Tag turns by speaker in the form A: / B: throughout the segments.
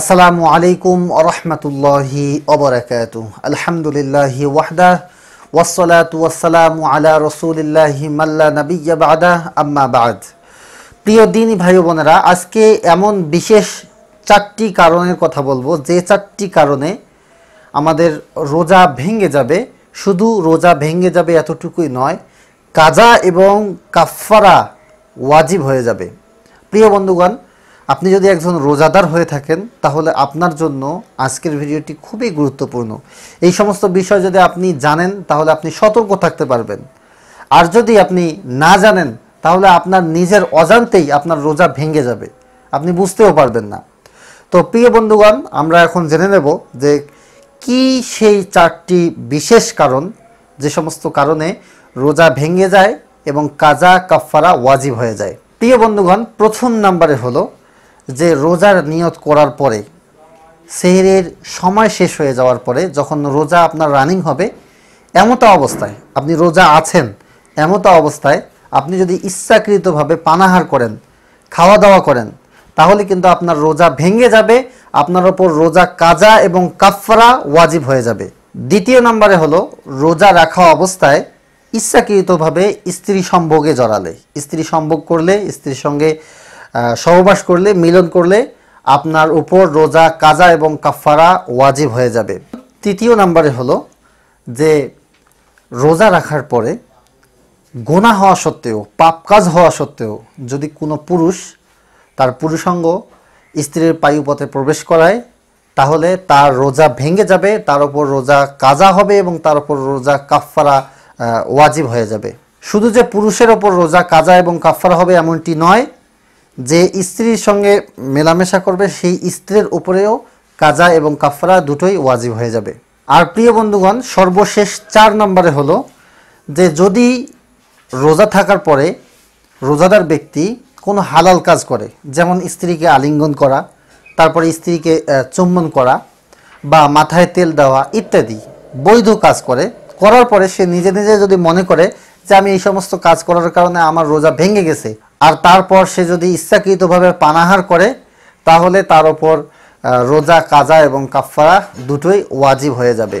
A: আসসালামু আলাইকুম আরহামতুল্লাহি অবরাকাত আলহামদুলিল্লাহি ওয়াহদা ওয়াসলাতু ওয়াসালামু আলা রসুলিল্লাহি মাল্লা নবিয়া বাদা আম্মা বাদ প্রিয় দিন ভাই বোনেরা আজকে এমন বিশেষ চারটি কারণের কথা বলবো যে চারটি কারণে আমাদের রোজা ভেঙে যাবে শুধু রোজা ভেঙে যাবে এতটুকুই নয় কাজা এবং কাফারা ওয়াজিব হয়ে যাবে প্রিয় বন্ধুগণ আপনি যদি একজন রোজাদার হয়ে থাকেন তাহলে আপনার জন্য আজকের ভিডিওটি খুবই গুরুত্বপূর্ণ এই সমস্ত বিষয় যদি আপনি জানেন তাহলে আপনি সতর্ক থাকতে পারবেন আর যদি আপনি না জানেন তাহলে আপনার নিজের অজান্তেই আপনার রোজা ভেঙে যাবে আপনি বুঝতেও পারবেন না তো প্রিয় বন্ধুগণ আমরা এখন জেনে নেব যে কি সেই চারটি বিশেষ কারণ যে সমস্ত কারণে রোজা ভেঙে যায় এবং কাজা কাফারা ওয়াজিব হয়ে যায় প্রিয় বন্ধুগণ প্রথম নাম্বারে হলো যে রোজার নিয়ত করার পরে সেহরের সময় শেষ হয়ে যাওয়ার পরে যখন রোজা আপনার রানিং হবে এমতো অবস্থায় আপনি রোজা আছেন এমতো অবস্থায় আপনি যদি ইচ্ছাকৃতভাবে পানাহার করেন খাওয়া দাওয়া করেন তাহলে কিন্তু আপনার রোজা ভেঙে যাবে আপনার ওপর রোজা কাজা এবং কাফরা ওয়াজিব হয়ে যাবে দ্বিতীয় নম্বরে হলো রোজা রাখা অবস্থায় ইচ্ছাকৃতভাবে স্ত্রী সম্ভোগে জড়ালে স্ত্রী সম্ভোগ করলে স্ত্রীর সঙ্গে সহবাস করলে মিলন করলে আপনার উপর রোজা কাজা এবং কাফারা ওয়াজিব হয়ে যাবে তৃতীয় নাম্বারে হলো যে রোজা রাখার পরে গোনা হওয়া সত্ত্বেও পাপ কাজ হওয়া সত্ত্বেও যদি কোনো পুরুষ তার পুরুষাঙ্গ স্ত্রীর পায়ুপথে প্রবেশ করায় তাহলে তার রোজা ভেঙে যাবে তার ওপর রোজা কাজা হবে এবং তার ওপর রোজা কাফফারা ওয়াজিব হয়ে যাবে শুধু যে পুরুষের ওপর রোজা কাজা এবং কাফফারা হবে এমনটি নয় যে স্ত্রীর সঙ্গে মেলামেশা করবে সেই স্ত্রীর উপরেও কাজা এবং কাফরা দুটোই ওয়াজিব হয়ে যাবে আর প্রিয় বন্ধুগণ সর্বশেষ চার নম্বরে হলো যে যদি রোজা থাকার পরে রোজাদার ব্যক্তি কোনো হালাল কাজ করে যেমন স্ত্রীকে আলিঙ্গন করা তারপরে স্ত্রীকে চুম্বন করা বা মাথায় তেল দেওয়া ইত্যাদি বৈধ কাজ করে করার পরে সে নিজে নিজে যদি মনে করে যে আমি এই সমস্ত কাজ করার কারণে আমার রোজা ভেঙে গেছে আর তারপর সে যদি ইচ্ছাকৃতভাবে পানাহার করে তাহলে তার ওপর রোজা কাজা এবং কাফফারা দুটোই ওয়াজিব হয়ে যাবে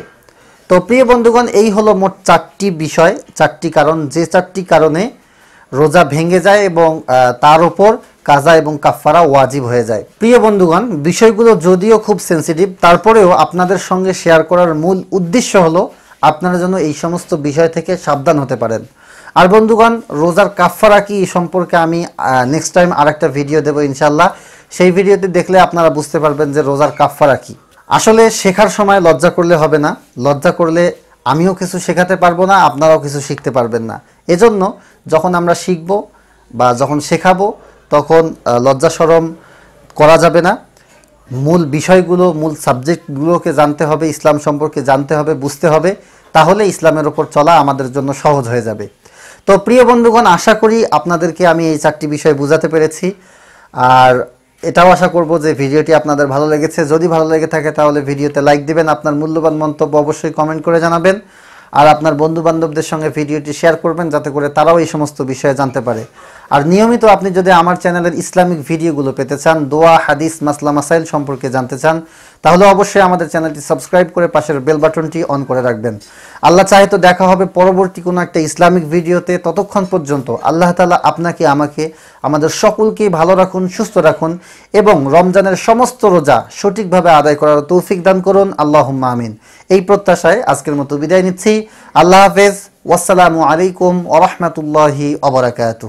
A: তো প্রিয় বন্ধুগণ এই হলো মোট চারটি বিষয় চারটি কারণ যে চারটি কারণে রোজা ভেঙে যায় এবং তার ওপর কাজা এবং কাফফারা ওয়াজিব হয়ে যায় প্রিয় বন্ধুগণ বিষয়গুলো যদিও খুব সেন্সিটিভ তারপরেও আপনাদের সঙ্গে শেয়ার করার মূল উদ্দেশ্য হলো আপনারা যেন এই সমস্ত বিষয় থেকে সাবধান হতে পারেন আর বন্ধুগণ রোজার কাফারা কি সম্পর্কে আমি নেক্সট টাইম আর একটা ভিডিও দেবো ইনশাল্লাহ সেই ভিডিওতে দেখলে আপনারা বুঝতে পারবেন যে রোজার কাফারা কি আসলে শেখার সময় লজ্জা করলে হবে না লজ্জা করলে আমিও কিছু শেখাতে পারবো না আপনারাও কিছু শিখতে পারবেন না এজন্য যখন আমরা শিখব বা যখন শেখাবো তখন লজ্জা সরম করা যাবে না মূল বিষয়গুলো মূল সাবজেক্টগুলোকে জানতে হবে ইসলাম সম্পর্কে জানতে হবে বুঝতে হবে তাহলে ইসলামের ওপর চলা আমাদের জন্য সহজ হয়ে যাবে তো প্রিয় বন্ধুগণ আশা করি আপনাদেরকে আমি এই চারটি বিষয় বোঝাতে পেরেছি আর এটাও আশা করব যে ভিডিওটি আপনাদের ভালো লেগেছে যদি ভালো লেগে থাকে তাহলে ভিডিওতে লাইক দিবেন আপনার মূল্যবান মন্তব্য অবশ্যই কমেন্ট করে জানাবেন আর আপনার বন্ধুবান্ধবদের সঙ্গে ভিডিওটি শেয়ার করবেন যাতে করে তারাও এই সমস্ত বিষয়ে জানতে পারে আর নিয়মিত আপনি যদি আমার চ্যানেলের ইসলামিক ভিডিওগুলো পেতে চান দোয়া হাদিস মাসলা মাসাইল সম্পর্কে জানতে চান তাহলে অবশ্যই আমাদের চ্যানেলটি সাবস্ক্রাইব করে পাশের বেল বাটনটি অন করে রাখবেন আল্লাহ চাহে তো দেখা হবে পরবর্তী কোনো একটা ইসলামিক ভিডিওতে ততক্ষণ পর্যন্ত আল্লাহ তালা আপনাকে আমাকে আমাদের সকলকেই ভালো রাখুন সুস্থ রাখুন এবং রমজানের সমস্ত রোজা সঠিকভাবে আদায় করার তৌফিক দান করুন আল্লাহ আমিন এই প্রত্যাশায় আজকের মতো বিদায় নিচ্ছি আল্লাহ হাফেজ ওয়াসালামু আলাইকুম ওরহমতুল্লাহি অবরাকাতু